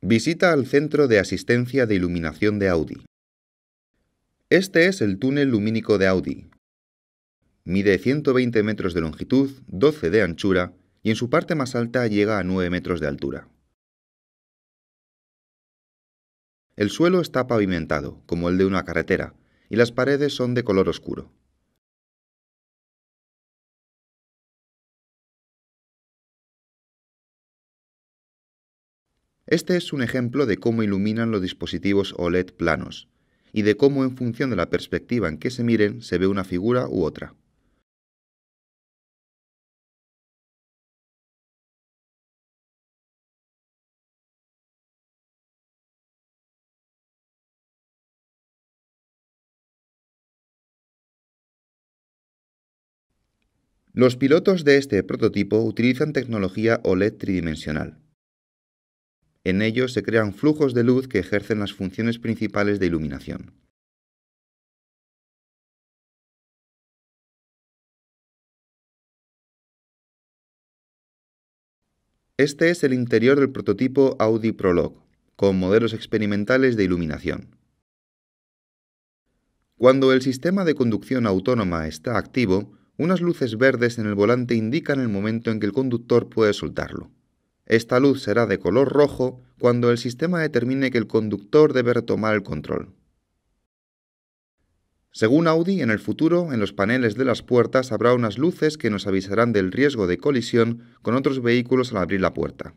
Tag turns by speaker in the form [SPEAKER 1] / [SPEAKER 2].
[SPEAKER 1] Visita al Centro de Asistencia de Iluminación de Audi. Este es el túnel lumínico de Audi. Mide 120 metros de longitud, 12 de anchura y en su parte más alta llega a 9 metros de altura. El suelo está pavimentado,
[SPEAKER 2] como el de una carretera, y las paredes son de color oscuro.
[SPEAKER 1] Este es un ejemplo de cómo iluminan los dispositivos OLED planos y de cómo en función de la perspectiva en que se miren se ve una figura u otra. Los pilotos de este prototipo utilizan tecnología OLED tridimensional, en ellos se crean flujos de luz que ejercen las funciones principales de iluminación.
[SPEAKER 2] Este es el interior
[SPEAKER 1] del prototipo Audi Prologue, con modelos experimentales de iluminación. Cuando el sistema de conducción autónoma está activo, unas luces verdes en el volante indican el momento en que el conductor puede soltarlo. Esta luz será de color rojo cuando el sistema determine que el conductor debe retomar el control. Según Audi, en el futuro, en los paneles de las puertas habrá unas luces que nos avisarán del riesgo de colisión con otros vehículos al abrir la puerta.